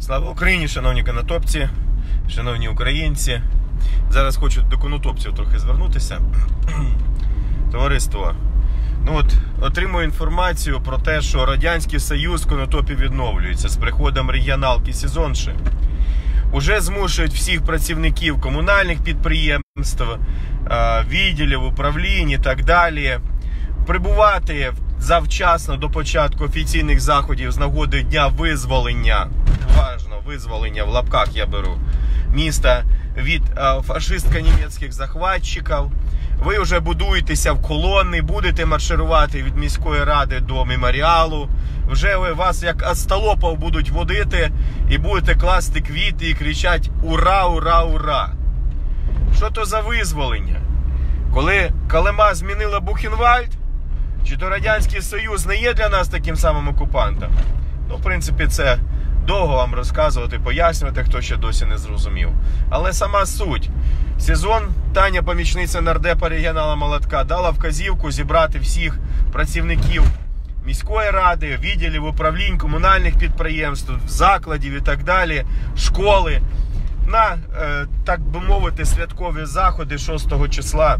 Слава Україні, шановні канатопці, шановні українці. Зараз хочу до конотопців трохи звернутися. Товариство. Ну от Отримую інформацію про те, що Радянський Союз конотопів відновлюється з приходом регіоналки Сезонши. Уже змушують всіх працівників комунальних підприємств, е, відділів, управлінь і так далі прибувати завчасно до початку офіційних заходів з нагоди дня визволення важно визволення в лапках я беру міста від е, фашистсько-німецьких захватчиків. Ви вже будуєтеся в колони, будете марширувати від міської ради до меморіалу. Вже ви вас як астолопов будуть водити і будете класти квіти і кричати Ура, ура, ура! Що то за визволення? Коли Калема змінила Бухенвальд, чи то Радянський Союз не є для нас таким самим окупантом? Ну, в принципі, це довго вам розказувати, пояснювати, хто ще досі не зрозумів. Але сама суть. Сезон Таня, помічниця нардепа регіонала молотка, дала вказівку зібрати всіх працівників міської ради, відділів управлінь, комунальних підприємств, закладів і так далі, школи. На, е, так би мовити, святкові заходи 6 числа,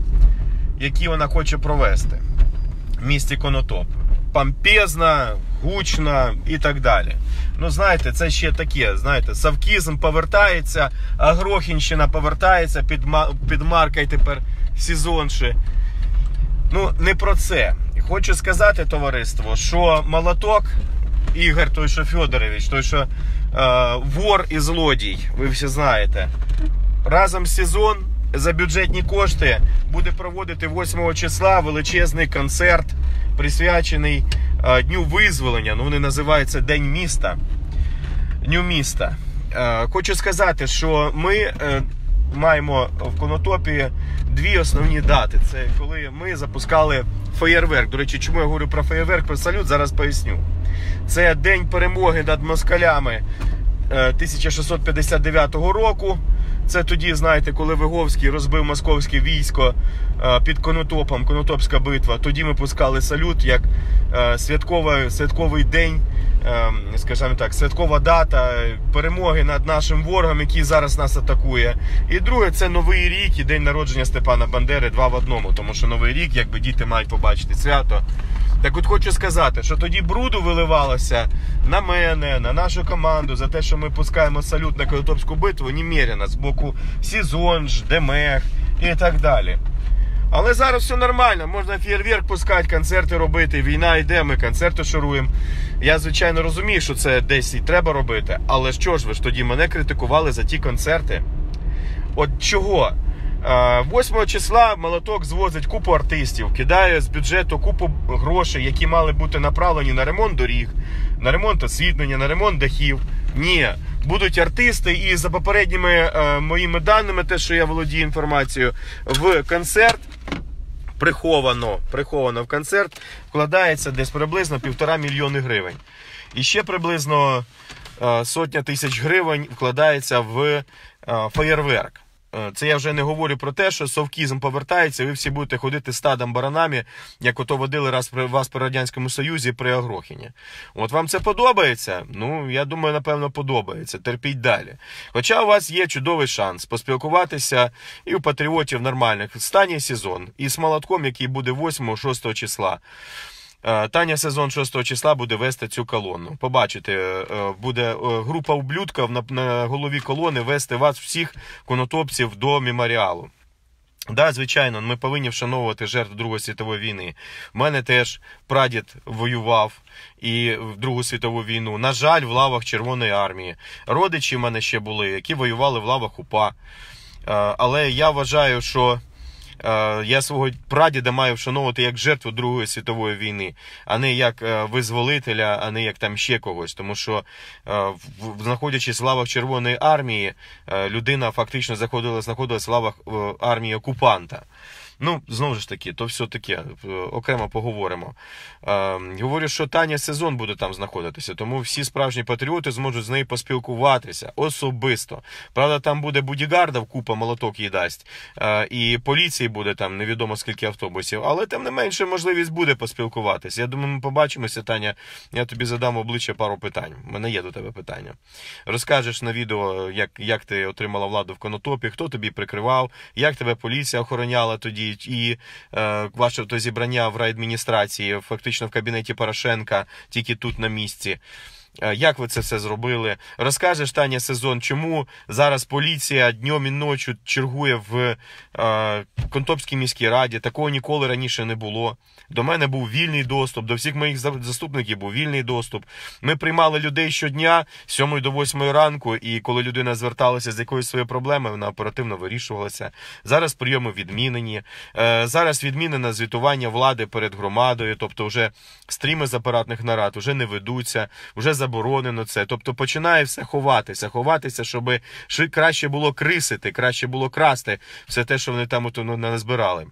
які вона хоче провести в місті Конотоп помпезно, гучно і так далі. Ну, знаєте, це ще таке. Знаєте, Савкізм повертається, а Грохінщина повертається під під маркою тепер сезонші. Ну, не про це. Хочу сказати, товариство, що молоток Ігор, той, що Федорович, той, що е, вор і злодій, ви всі знаєте, разом сезон за бюджетні кошти буде проводити 8 числа величезний концерт, присвячений е, Дню визволення. Ну, вони називаються День міста. Дню міста. Е, хочу сказати, що ми е, маємо в Конотопі дві основні дати. Це коли ми запускали феєрверк. До речі, чому я говорю про феєрверк, про салют, зараз поясню. Це День перемоги над москалями 1659 року. Це тоді, знаєте, коли Виговський розбив московське військо е, під Конотопом, Конотопська битва. Тоді ми пускали салют як е, святкова, святковий день, е, скажімо так, святкова дата перемоги над нашим ворогом, який зараз нас атакує. І друге, це новий рік і день народження Степана Бандери два в одному, тому що новий рік, якби діти мають побачити свято. Так от хочу сказати, що тоді бруду виливалося на мене, на нашу команду за те, що ми пускаємо салют на Конотопську битву, немерено, з боку Сізонж, Демех і так далі. Але зараз все нормально, можна фєрверк пускати, концерти робити. Війна йде, ми концерти шаруємо. Я, звичайно, розумію, що це десь і треба робити. Але що ж ви ж тоді мене критикували за ті концерти? От чого? 8 е, числа молоток звозить купу артистів, кидає з бюджету купу грошей, які мали бути направлені на ремонт доріг, на ремонт освітлення, на ремонт дахів. Ні, будуть артисти, і за попередніми е, моїми даними, те, що я володію інформацією, в концерт. Приховано приховано в концерт вкладається десь приблизно півтора мільйони гривень. І ще приблизно е, сотня тисяч гривень вкладається в фаєрверк. Е, це я вже не говорю про те, що совкізм повертається, ви всі будете ходити стадом баранами, як ото водили раз при вас при Радянському Союзі при Агрохіні. От вам це подобається? Ну, я думаю, напевно, подобається. Терпіть далі. Хоча у вас є чудовий шанс поспілкуватися і у патріотів нормальних. Стані сезон, і з молотком, який буде 8-6 числа. Е, Таня сезон 6 числа буде вести цю колону. Побачите, е, е, буде група ублюдків на голові колони вести вас всіх конотопців до меморіалу. Да, звичайно, ми повинні вшановувати жертв Другої світової війни. У мене теж прадід воював і в Другу світову війну. На жаль, в лавах Червоної армії. Родичі в мене ще були, які воювали в лавах УПА. Але я вважаю, що Е, я свого прадіда маю вшановувати як жертву Другої світової війни, а не як е, визволителя, а не як там ще когось. Тому що, е, знаходячись в лавах Червоної армії, людина фактично знаходилася в лавах армії окупанта. Ну, знову ж таки, то все таке е, окремо поговоримо. Е, говорю, що Таня сезон буде там знаходитися, тому всі справжні патріоти зможуть з нею поспілкуватися особисто. Правда, там буде будігардов, купа молоток їй дасть, е, і поліції буде там невідомо скільки автобусів, але тим не менше можливість буде поспілкуватися. Я думаю, ми побачимося, Таня. Я тобі задам обличчя пару питань. У мене є до тебе питання. Розкажеш на відео, як, як ти отримала владу в конотопі, хто тобі прикривав, як тебе поліція охороняла тоді і і е, ваше то зібрання в райадміністрації, фактично в кабінеті Порошенка, тільки тут на місці. Е, як ви це все зробили. Розкажеш Таня сезон, чому зараз поліція днем і ночі чергує в е, Контопській міській раді. Такого ніколи раніше не було. До мене був вільний доступ, до всіх моїх заступників був вільний доступ. Ми приймали людей щодня з 7 до 8 ранку, і коли людина зверталася з якоюсь своєю проблемою, вона оперативно вирішувалася. Зараз прийоми відмінені. Е, зараз відмінено звітування влади перед громадою, тобто вже стріми з апаратних нарад вже не ведуться. вже заборонено це. Тобто починає все ховатися, ховатися, щоб краще було крисити, краще було красти все те, що вони там от, ну, назбирали.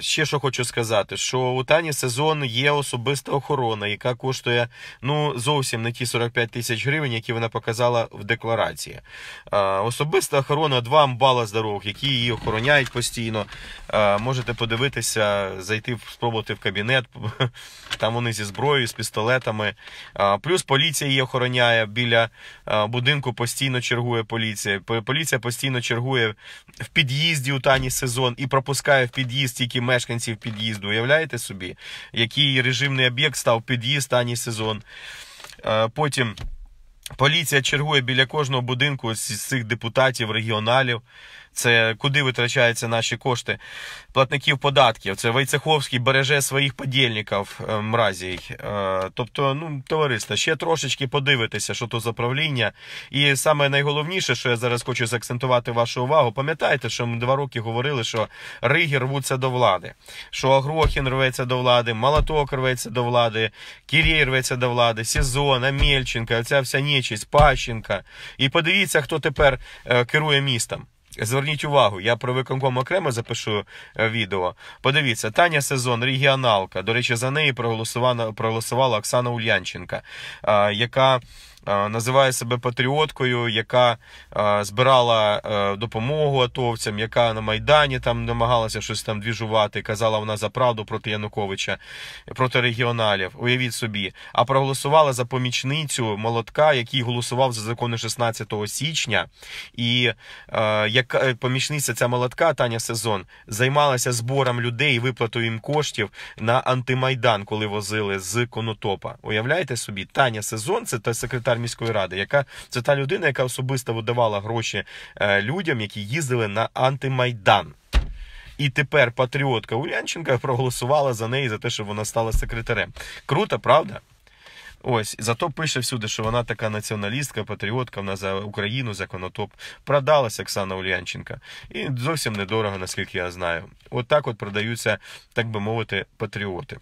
Ще що хочу сказати, що у Тані сезон є особиста охорона, яка коштує ну зовсім не ті 45 тисяч гривень, які вона показала в декларації. Особиста охорона, два амбала здорових, які її охороняють постійно. Можете подивитися, зайти спробувати в кабінет. Там вони зі зброєю, з пістолетами. Плюс поліція її охороняє біля будинку. Постійно чергує поліція. Поліція постійно чергує в під'їзді у Тані сезон і пропускає в під'їзд під'їзд тільки мешканців під'їзду. Уявляєте собі, який режимний об'єкт став під'їзд ані сезон. Е, потім поліція чергує біля кожного будинку з цих депутатів, регіоналів. Це куди витрачаються наші кошти платників податків. Це Вайцеховський береже своїх подільників е, мразій. Е, тобто, ну товариство, ще трошечки подивитися, що то за правління. І саме найголовніше, що я зараз хочу заакцентувати вашу увагу, пам'ятаєте, що ми два роки говорили, що Риги рвуться до влади, що Агрохін рветься до влади, Молоток рветься до влади, Кірєй рветься до влади, Сізон, Мельченка, ця вся нічість, Пащенка. І подивіться, хто тепер е, керує містом. Зверніть увагу, я про виконком окремо запишу е, відео. Подивіться, Таня сезон, регіоналка. До речі, за неї проголосувала проголосувала Оксана Ульянченка, е, яка Е, називає себе патріоткою, яка е, збирала е, допомогу атовцям, яка на Майдані там намагалася щось там двіжувати, казала вона за правду проти Януковича, проти регіоналів. Уявіть собі, а проголосувала за помічницю молотка, який голосував за закони 16 січня, і яка помічниця ця молотка Таня Сезон займалася збором людей виплатою їм коштів на антимайдан, коли возили з конотопа. Уявляєте собі, Таня Сезон це та секретар секретар міської ради, яка це та людина, яка особисто видавала гроші е, людям, які їздили на антимайдан. І тепер патріотка Улянченка проголосувала за неї за те, що вона стала секретарем. Круто, правда? Ось зато пише всюди, що вона така націоналістка, патріотка, вона за Україну, за конотоп. Продалась Оксана Ульянченка. І зовсім недорого, наскільки я знаю. От так от продаються, так би мовити, патріоти.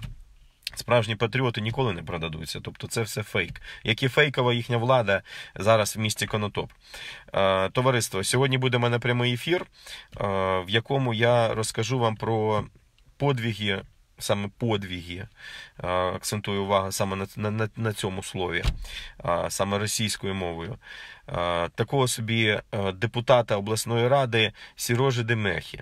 Справжні патріоти ніколи не продадуться, тобто це все фейк. Як і фейкова їхня влада зараз в місті Конотоп. Е, товариство, сьогодні буде мене прямий ефір, е, в якому я розкажу вам про подвіги, саме подвіги, е, акцентую увагу саме на, на, на цьому слові, саме російською мовою такого собі е, депутата обласної ради Сірожі Демехі.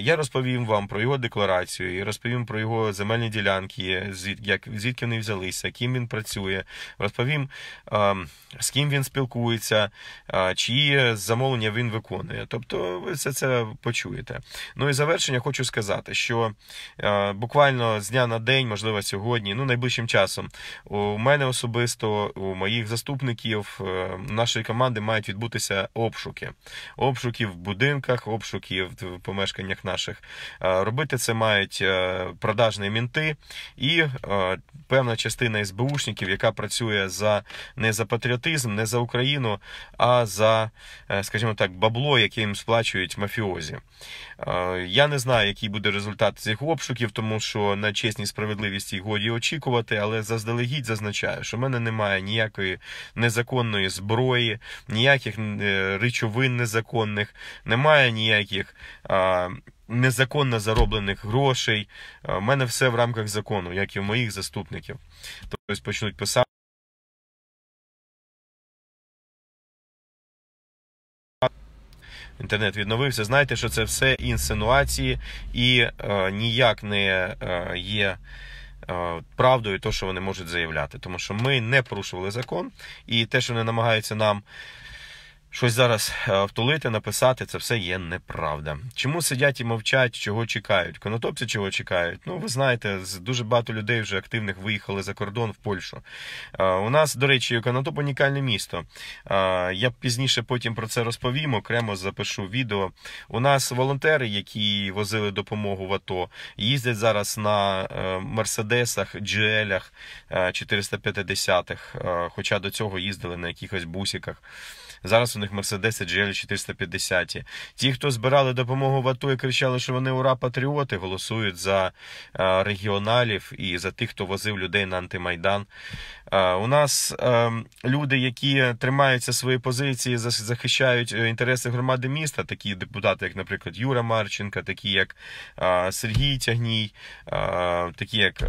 Я розповім вам про його декларацію, і розповім про його земельні ділянки, звідки вони взялися, ким він працює. Розповім, з ким він спілкується, чиї замовлення він виконує. Тобто, ви все це почуєте. Ну і завершення хочу сказати, що буквально з дня на день, можливо, сьогодні, ну найближчим часом, у мене особисто, у моїх заступників, е, наших нашої команди мають відбутися обшуки. Обшуки в будинках, обшуки в помешканнях наших. Робити це мають е, продажні мінти і е, певна частина СБУшників, яка працює за не за патріотизм, не за Україну, а за, е, скажімо так, бабло, яке їм сплачують мафіозі. Я не знаю, який буде результат цих обшуків, тому що на чесній справедливісті годі очікувати, але заздалегідь зазначаю, що в мене немає ніякої незаконної зброї немає ніяких е, речовин незаконних, немає ніяких. Незаконно зароблених грошей. У мене все в рамках закону, як і в моїх заступників. Тобто почнуть писати. Інтернет відновився. Знайте, що це все інсинуації і е, ніяк не е, є. Е, правдою, то, що вони можуть заявляти, тому що ми не порушували закон, і те, що вони намагаються нам щось зараз е, втулити, написати, це все є неправда. Чому сидять і мовчать, чого чекають? Конотопці чого чекають? Ну, ви знаєте, дуже багато людей вже активних виїхали за кордон в Польщу. Е, у нас, до речі, Конотоп унікальне місто. Е, я пізніше потім про це розповім, окремо запишу відео. У нас волонтери, які возили допомогу в АТО, їздять зараз на Мерседесах, gl 450-х, хоча до цього їздили на якихось бусиках. Зараз у них Мерседеси GL 450. Ті, хто збирали допомогу в АТО і кричали, що вони ура патріоти, голосують за е, регіоналів і за тих, хто возив людей на антимайдан. Е, у нас е, люди, які тримаються свої позиції, захищають інтереси громади міста, такі депутати, як, наприклад, Юра Марченка, такі як Сергій Тягній, такі як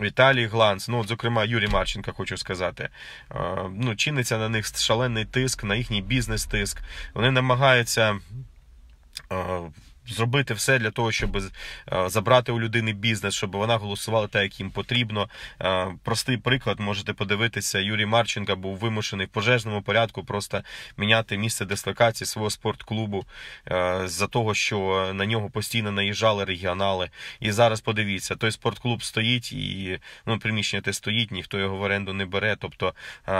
Віталій Гланц. Ну, от, зокрема, Юрій Марченка, хочу сказати. Ну, чиниться на них шалений тиск тиск, на їхній бізнес тиск. Вони намагаються. Е, зробити все для того, щоб е, забрати у людини бізнес, щоб вона голосувала так, як їм потрібно. Е, простий приклад можете подивитися. Юрій Марченка був вимушений в пожежному порядку просто міняти місце дислокації свого спортклубу е, за того, що на нього постійно наїжджали регіонали. І зараз подивіться, той спортклуб стоїть і ну приміщення те стоїть, ніхто його в оренду не бере. Тобто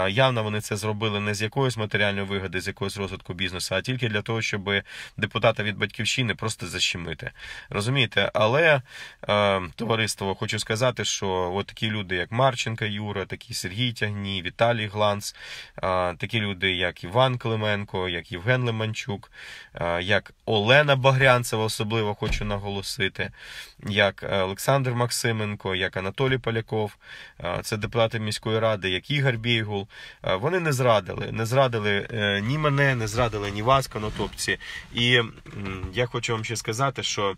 явно вони це зробили не з якоїсь матеріальної вигоди, з якогось розвитку бізнесу, а тільки для того, щоб депутата від батьківщини просто просто защемити. Розумієте, але е, товариство хочу сказати, що от такі люди, як Марченка Юра, такі Сергій Тягні, Віталій Гланц, е, такі люди, як Іван Клименко, як Євген Лиманчук, е, як Олена Багрянцева, особливо хочу наголосити, як Олександр Максименко, як Анатолій Поляков, е, це депутати міської ради, як Ігор Бігул. Е, вони не зрадили, не зрадили е, ні мене, не зрадили ні вас, конотопці. І я хочу вам ще сказати, що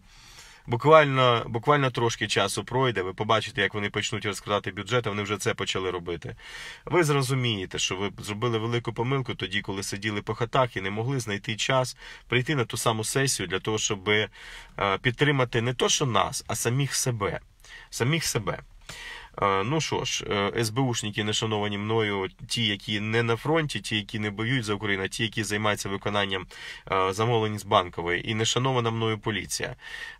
буквально буквально трошки часу пройде, ви побачите, як вони почнуть розкрадати бюджет, а вони вже це почали робити. Ви зрозумієте, що ви зробили велику помилку тоді, коли сиділи по хатах і не могли знайти час прийти на ту саму сесію для того, щоб е, підтримати не то, що нас, а самих себе. самих себе. Ну що ж, е, СБУшники, не шановані мною, ті, які не на фронті, ті, які не боюють за Україну, ті, які займаються виконанням е, замовлень з банкової, і не шанована мною поліція.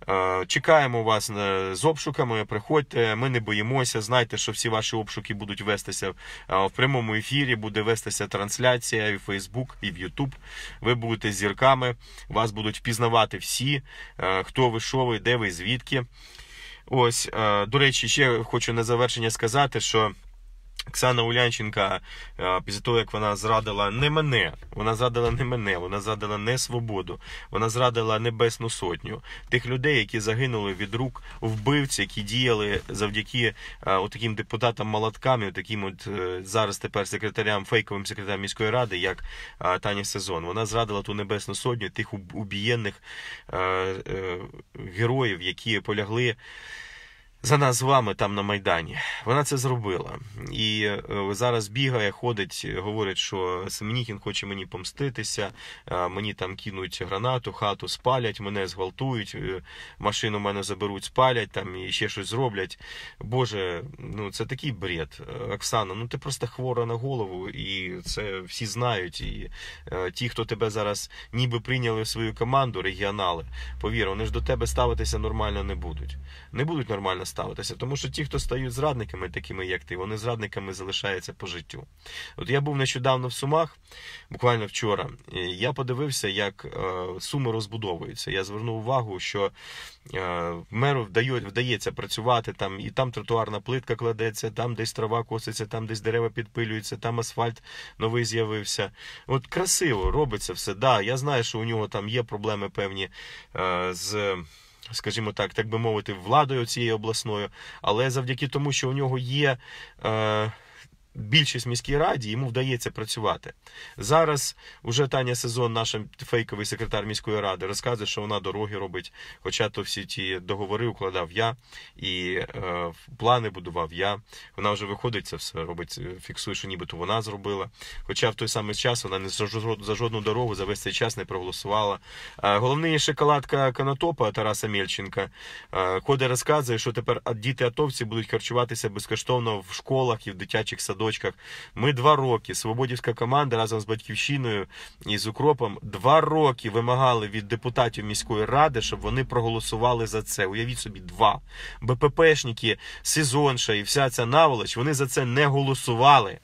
Е, чекаємо вас з обшуками. Приходьте, ми не боїмося. Знайте, що всі ваші обшуки будуть вестися в прямому ефірі. Буде вестися трансляція і в Фейсбук, і в Ютуб. Ви будете зірками, вас будуть впізнавати всі, хто ви, що ви, де ви, звідки. Ось, е, до речі, ще хочу на завершення сказати, що. Оксана Улянченка, е, після того, як вона зрадила не мене, вона зрадила не мене, вона зрадила не свободу, вона зрадила Небесну Сотню, тих людей, які загинули від рук вбивців, які діяли завдяки а, е, таким депутатам молоткам таким от е, зараз тепер секретарям, фейковим секретарям міської ради, як Таня Сезон. Вона зрадила ту Небесну Сотню, тих убієнних героїв, які полягли за нас з вами там на Майдані. Вона це зробила. І е, зараз бігає, ходить, говорить, що Семенікін хоче мені помститися, е, мені там кинуть гранату, хату спалять, мене зґвалтують, е, машину мене заберуть, спалять там і ще щось зроблять. Боже, ну це такий бред. Оксана, ну ти просто хвора на голову, і це всі знають. І ті, хто тебе зараз ніби прийняли в свою команду, регіонали, повір, вони ж до тебе ставитися нормально не будуть. Не будуть нормально ставитися ставитися. Тому що ті, хто стають зрадниками, такими як ти, вони зрадниками залишаються по життю. От я був нещодавно в Сумах, буквально вчора, я подивився, як е, суми розбудовуються. Я звернув увагу, що е, меру вдається працювати там, і там тротуарна плитка кладеться, там десь трава коситься, там десь дерева підпилюються, там асфальт новий з'явився. От красиво робиться все. Да, Я знаю, що у нього там є проблеми певні е, з скажімо так, так би мовити, владою цією обласною, але завдяки тому, що у нього є. Е, більшість міській раді йому вдається працювати. Зараз уже Таня Сезон, наш фейковий секретар міської ради, розказує, що вона дороги робить. Хоча то всі ті договори укладав я і е, плани будував я. Вона вже виходить це все робить, е, фіксує, що нібито вона зробила. Хоча в той самий час вона не за жодну дорогу за весь цей час не проголосувала. Е, головний шоколадка Канатопа Тараса Мельченка е, Коде розказує, що тепер діти атовці будуть харчуватися безкоштовно в школах і в дитячих садочках садочках. Ми два роки. Свободівська команда разом з батьківщиною і з укропом два роки вимагали від депутатів міської ради, щоб вони проголосували за це. Уявіть собі, два БППшники, сезонша і вся ця наволоч. Вони за це не голосували.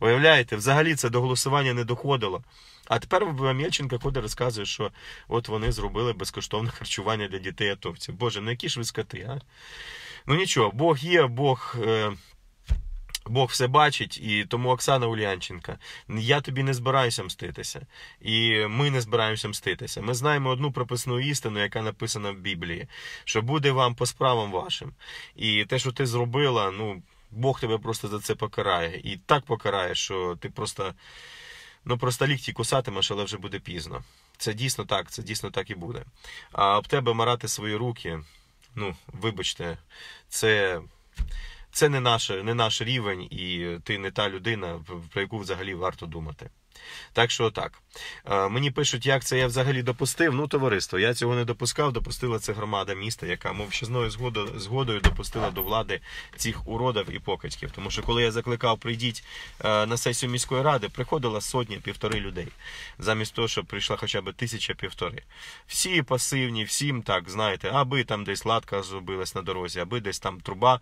Уявляєте, взагалі це до голосування не доходило. А тепер Мельченко Кода розказує, що от вони зробили безкоштовне харчування для дітей атовців. Боже, ну які ж ви скати, а? Ну нічого, Бог є, Бог. Е... Бог все бачить, і тому Оксана Ульянченка, я тобі не збираюся мститися, і ми не збираємося мститися. Ми знаємо одну прописну істину, яка написана в Біблії, що буде вам по справам вашим. І те, що ти зробила, ну Бог тебе просто за це покарає. І так покарає, що ти просто ну просто лікті кусатимеш, але вже буде пізно. Це дійсно так, це дійсно так і буде. А об тебе марати свої руки, ну вибачте, це це не наш, не наш рівень, і ти не та людина, про яку взагалі варто думати. Так що так. Е, мені пишуть, як це я взагалі допустив. Ну, товариство, я цього не допускав, допустила це громада міста, яка мовчазною згодою, допустила до влади цих уродів і покидьків. Тому що, коли я закликав, прийдіть е, на сесію міської ради, приходила сотня півтори людей, замість того, щоб прийшла хоча б тисяча-півтори. Всі пасивні, всім так, знаєте, аби там десь латка зробилась на дорозі, аби десь там труба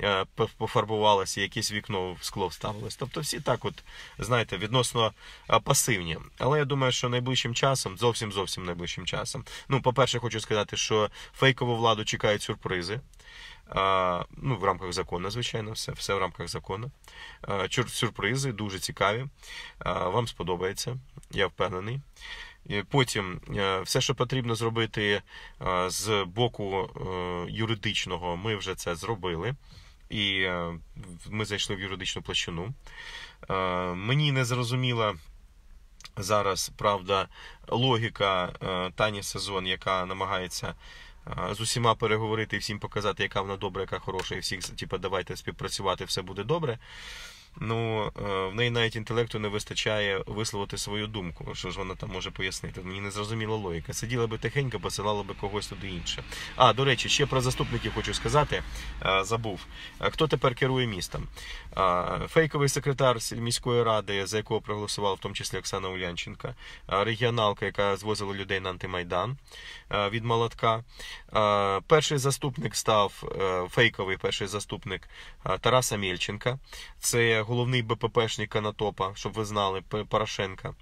Е, пофарбувалося, якесь вікно в скло вставилось. Тобто, всі так, от знаєте, відносно е, пасивні. Але я думаю, що найближчим часом, зовсім зовсім найближчим часом. Ну, по-перше, хочу сказати, що фейкову владу чекають сюрпризи. Е, ну, В рамках закону, звичайно, все все в рамках закону. Сюрпризи дуже цікаві. Вам сподобається, я впевнений. Потім все, що потрібно зробити з боку юридичного, ми вже це зробили і е, ми зайшли в юридичну площину. Е, мені не зрозуміла зараз правда логіка е, Тані Сезон, яка намагається. З усіма переговорити і всім показати, яка вона добра, яка хороша, і всіх, типу, давайте співпрацювати, все буде добре ну е, в неї навіть інтелекту не вистачає висловити свою думку. Що ж вона там може пояснити? Мені не зрозуміла логіка. Сиділа би тихенько, посилала би когось туди інше. А до речі, ще про заступників хочу сказати. Е, забув, е, хто тепер керує містом? Фейковий секретар міської ради, за якого проголосувала в тому числі Оксана Улянченка, регіоналка, яка звозила людей на антимайдан від Молотка. Перший заступник став фейковий перший заступник Тараса Мельченка. Це головний БППшник Канатопа, щоб ви знали, Порошенка.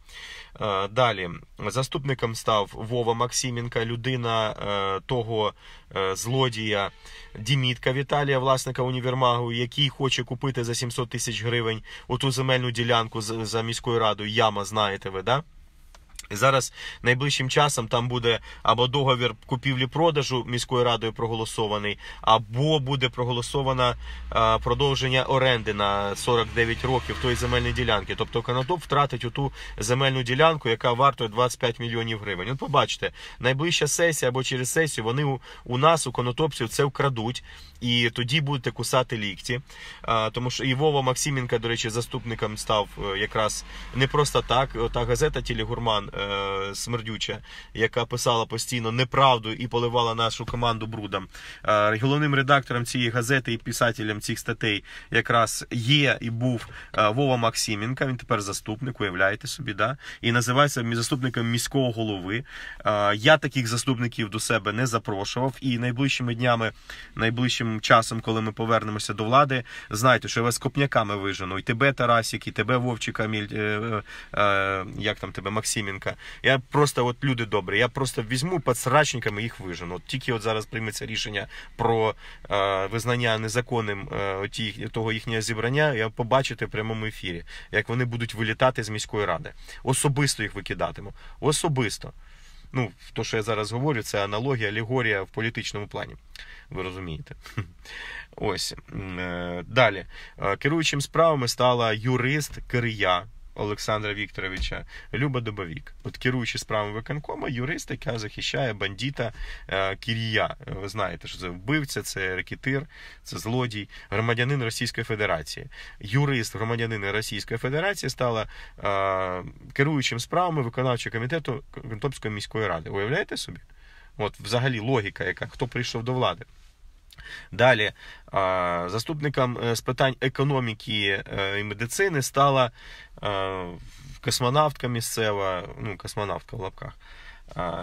Е, далі заступником став Вова Максименка, людина е, того е, злодія Дімітка Віталія, власника універмагу, який хоче купити за 700 тисяч гривень оту земельну ділянку за міською радою. Яма, знаєте ви, да? І зараз найближчим часом там буде або договір купівлі-продажу міською радою проголосований, або буде проголосовано е, продовження оренди на 49 років тої земельної ділянки. Тобто Канатоп втратить у ту земельну ділянку, яка вартує 25 мільйонів гривень. От побачите, найближча сесія або через сесію вони у, у нас, у конотопців, це вкрадуть, і тоді будете кусати лікті. А, е, Тому що і Вова Максименко, до речі, заступником став е, якраз не просто так. Та газета Тілігурман. Е, смердюча, яка писала постійно неправду і поливала нашу команду брудом. Е, головним редактором цієї газети і писателем цих статей якраз є і був е, Вова Максименка. Він тепер заступник, уявляєте собі, да? і називається заступником міського голови. я таких заступників до себе не запрошував. І найближчими днями, найближчим часом, коли ми повернемося до влади, знайте, що я вас копняками вижену. І тебе, Тарасік, і тебе Вовчика, Міль, як там тебе Максименка. Бляха, я просто, от люди добрі, я просто візьму під срачниками їх вижену. От Тільки от зараз прийметься рішення про е, визнання незаконним е, ті, того їхнього зібрання. Я побачити в прямому ефірі, як вони будуть вилітати з міської ради. Особисто їх викидатиму. Особисто. Ну, то, що я зараз говорю, це аналогія, алегорія в політичному плані. Ви розумієте? Ось е, далі. Е, керуючим справами стала юрист Кирия. Олександра Вікторовича Люба Добовік, от керуючи справами виконкома, юрист, яка захищає бандіта е, Кірія. Ви знаєте, що це вбивця, це рекетир, це злодій, громадянин Російської Федерації. Юрист громадянина Російської Федерації стала е, керуючим справами виконавчого комітету Контопської міської ради. Уявляєте собі? От взагалі логіка, яка хто прийшов до влади. Далі е, заступником з питань економіки і медицини стала Э, космонавтка місцева, ну, космонавтка в лапках.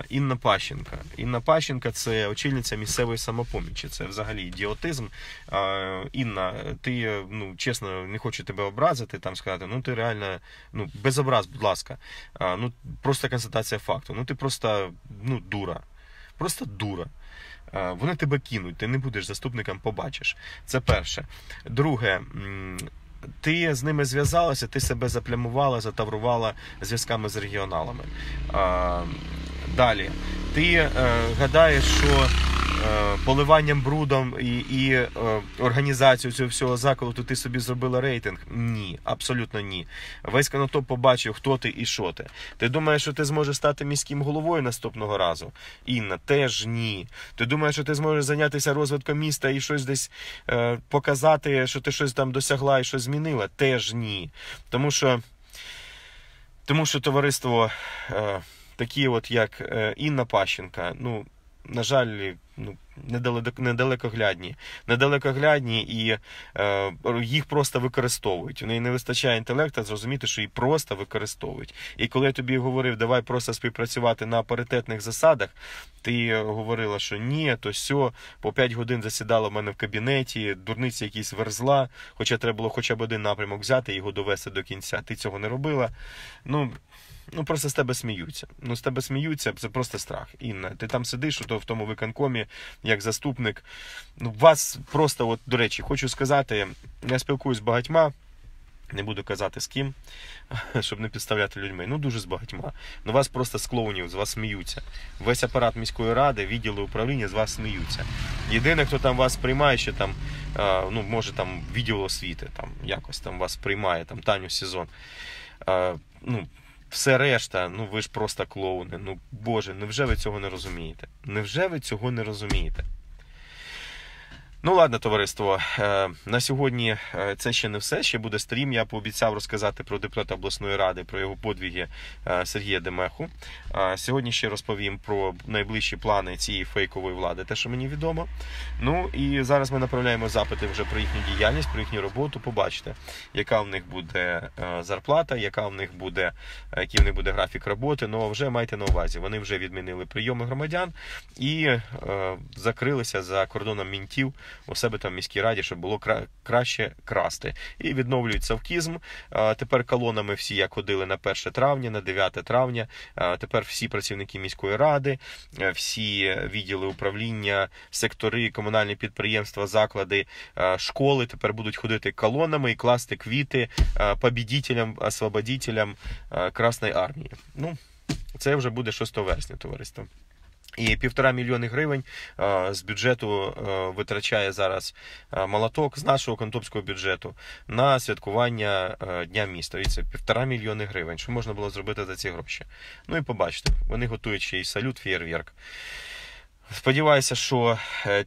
Інна э, Пащенка. Інна Пащенка це очільниця місцевої самопомічі. Це взагалі ідіотизм. Е, Інна, ти е, ну чесно не хочу тебе образити, там сказати, ну ти реально ну без образ, будь ласка. Е, ну просто констатація факту. Ну ти просто ну дура. Просто дура. Вони тебе кинуть, ти не будеш заступником, побачиш. Це перше. Друге ти з ними зв'язалася, ти себе заплямувала, затаврувала зв'язками з регіоналами. Далі ти е, гадаєш, що Е, поливанням брудом і і е, організацією цього всього заколоту ти собі зробила рейтинг? Ні, абсолютно ні. Весь канатоп побачив, хто ти і що ти. Ти думаєш, що ти зможеш стати міським головою наступного разу? Інна, теж ні. Ти думаєш, що ти зможеш зайнятися розвитком міста і щось десь е, показати, що ти щось там досягла і щось змінила? Теж ні. Тому що, тому що товариство. Е, Такі, от як е, Інна Пащенка, ну на жаль, ну, недалекоглядні. Недалекоглядні і е, їх просто використовують. У неї не вистачає інтелекту зрозуміти, що її просто використовують. І коли я тобі говорив, давай просто співпрацювати на паритетних засадах, ти е, говорила, що ні, то сьо, по 5 годин засідала в мене в кабінеті, дурниці якісь верзла, хоча треба було хоча б один напрямок взяти і його довести до кінця. Ти цього не робила. Ну, ну просто з тебе сміються. Ну з тебе сміються, це просто страх. Інна, ти там сидиш, то в тому виконкомі, як заступник. Ну, вас просто, от, до речі, хочу сказати, я спілкуюсь з багатьма. Не буду казати з ким, щоб не підставляти людьми. Ну дуже з багатьма. Ну вас просто з клоунів, з вас сміються. Весь апарат міської ради, відділи управління з вас сміються. Єдине, хто там вас приймає, що там ну може там відділ освіти, там якось там вас приймає, там Таню сезон. Ну, все решта, ну ви ж просто клоуни. Ну боже, невже ви цього не розумієте? Невже ви цього не розумієте? Ну, ладно, товариство. Е, на сьогодні е, це ще не все. Ще буде стрім. Я пообіцяв розказати про депутата обласної ради, про його подвіги е, Сергія Демеху. Сьогодні ще розповім про найближчі плани цієї фейкової влади, те, що мені відомо. Ну і зараз ми направляємо запити вже про їхню діяльність, про їхню роботу. Побачите, яка в них буде зарплата, яка в них буде, який в них буде графік роботи. Ну вже майте на увазі. Вони вже відмінили прийоми громадян і закрилися за кордоном мінтів у себе там в міській раді, щоб було краще красти. І відновлюють савкізм. Тепер колонами всі як ходили на 1 травня, на 9 травня. Тепер всі працівники міської ради, всі відділи управління, сектори, комунальні підприємства, заклади, школи тепер будуть ходити колонами і класти квіти побідітелям, освободітелям Красної армії. Ну, це вже буде 6 вересня, товариство. І півтора мільйони гривень е, з бюджету е, витрачає зараз е, молоток з нашого контопського бюджету на святкування дня міста. І це півтора мільйони гривень. Що можна було зробити за ці гроші? Ну і побачите, вони готують ще й салют, фєєрверк. Сподіваюся, що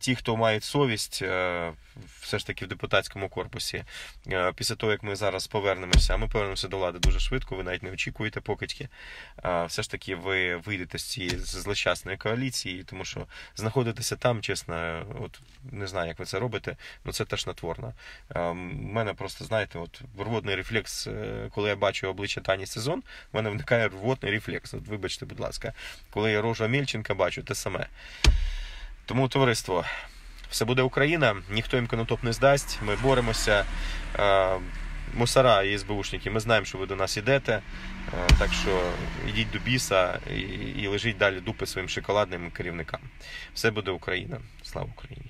ті, хто мають совість все ж таки в депутатському корпусі. Е, після того, як ми зараз повернемося, ми повернемося до влади дуже швидко, ви навіть не очікуєте покидьки. Е, все ж таки, ви вийдете з цієї злощасної коаліції, тому що знаходитися там, чесно, от не знаю, як ви це робите, але ну, це теж натворно. У е, мене просто, знаєте, от рвотний рефлекс, коли я бачу обличчя Тані сезон, в мене виникає рвотний рефлекс. От Вибачте, будь ласка, коли я рожу Мельченка бачу, те саме. Тому товариство все буде Україна, ніхто їм конотоп не здасть. Ми боремося. Е, Мусара і СБУшники, ми знаємо, що ви до нас йдете. Е, так що йдіть до біса і лежіть далі дупи своїм шоколадним керівникам. Все буде Україна. Слава Україні!